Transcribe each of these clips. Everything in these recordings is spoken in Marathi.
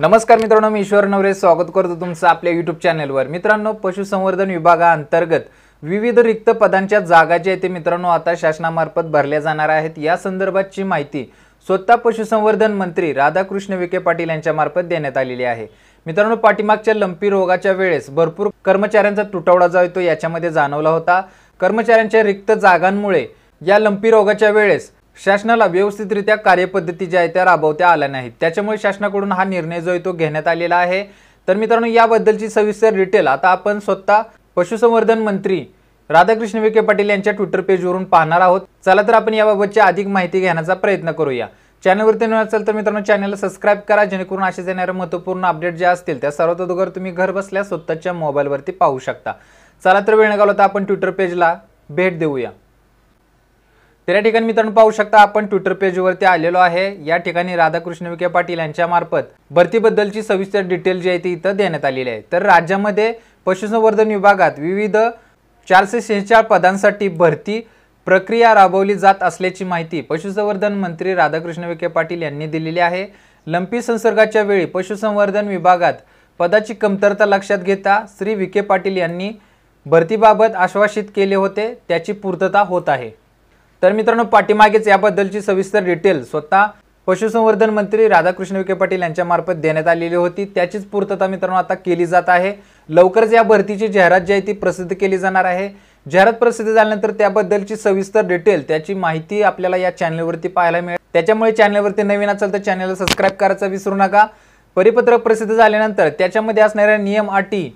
नमस्कार मित्रांनो मी ईश्वर नवरे स्वागत करतो तुमचं आपल्या युट्यूब चॅनेलवर मित्रांनो पशुसंवर्धन विभागाअंतर्गत विविध रिक्त पदांच्या जागा ज्या ते मित्रांनो आता शासनामार्फत भरल्या जाणार आहेत या संदर्भातची माहिती स्वतः पशुसंवर्धन मंत्री राधाकृष्ण विखे पाटील यांच्यामार्फत देण्यात आलेली आहे मित्रांनो पाठीमागच्या लंपी रोगाच्या वेळेस भरपूर कर्मचाऱ्यांचा तुटवडा जो येतो याच्यामध्ये जाणवला होता कर्मचाऱ्यांच्या रिक्त जागांमुळे या लंपी रोगाच्या वेळेस शासनाला व्यवस्थितरित्या कार्यपद्धती ज्या आहेत त्या राबवत्या आल्या नाहीत त्याच्यामुळे शासनाकडून हा निर्णय जो आहे तो घेण्यात आलेला आहे तर मित्रांनो याबद्दलची सविस्तर डिटेल आता आपण स्वतः पशुसंवर्धन मंत्री राधाकृष्ण विखे पाटील यांच्या ट्विटर पेजवरून पाहणार आहोत चला तर आपण याबाबतची अधिक माहिती घेण्याचा प्रयत्न करूया चॅनलवरती न असेल तर मित्रांनो चॅनलला सबस्क्राईब करा जेणेकरून असे येणारे महत्त्वपूर्ण अपडेट जे असतील त्या सर्वात अगोदर तुम्ही घर बसल्या स्वतःच्या मोबाईलवरती पाहू शकता चला तर वेळ घालवता आपण ट्विटर पेजला भेट देऊया तर या ठिकाणी मित्रांनो पाहू शकता आपण ट्विटर पेजवरती आलेलो आहे या ठिकाणी राधाकृष्ण विखे पाटील यांच्यामार्फत भरतीबद्दलची सविस्तर डिटेल जी आहे ती इथं देण्यात आलेली आहे तर राज्यामध्ये पशुसंवर्धन विभागात विविध चारशे शेहेचाळीस पदांसाठी भरती प्रक्रिया राबवली जात असल्याची माहिती पशुसंवर्धन मंत्री राधाकृष्ण विखे पाटील यांनी दिलेली आहे लंपी संसर्गाच्या वेळी पशुसंवर्धन विभागात पदाची कमतरता लक्षात घेता श्री विखे पाटील यांनी भरतीबाबत आश्वासित केले होते त्याची पूर्तता होत आहे तर मित्रांनो पाठीमागेच याबद्दलची सविस्तर डिटेल स्वतः पशुसंवर्धन मंत्री राधाकृष्ण विखे पाटील यांच्यामार्फत देण्यात आलेली होती त्याचीच पूर्तता मित्रांनो आता केली जात आहे लवकरच या भरतीची जाहिरात जी आहे ती प्रसिद्ध केली जाणार आहे जाहिरात प्रसिद्ध झाल्यानंतर त्याबद्दलची सविस्तर डिटेल त्याची माहिती आपल्याला या चॅनलवरती पाहायला मिळेल त्याच्यामुळे चॅनलवरती नवीन असाल तर चॅनलला सबस्क्राईब करायचा विसरू नका परिपत्रक प्रसिद्ध झाल्यानंतर त्याच्यामध्ये असणाऱ्या नियम अटी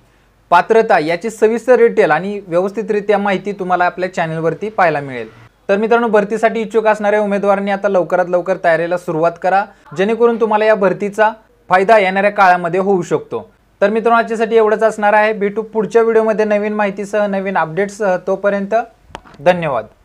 पात्रता याची सविस्तर डिटेल आणि व्यवस्थितरित्या माहिती तुम्हाला आपल्या चॅनलवरती पाहायला मिळेल तर मित्रांनो भरतीसाठी इच्छुक असणाऱ्या उमेदवारांनी आता लवकरात लवकर तयारीला सुरुवात करा जेणेकरून तुम्हाला या भरतीचा फायदा येणाऱ्या काळामध्ये होऊ शकतो तर मित्रांनो आजच्यासाठी एवढंच असणार आहे भेटू पुढच्या व्हिडिओमध्ये नवीन माहितीसह नवीन अपडेट्ससह तोपर्यंत धन्यवाद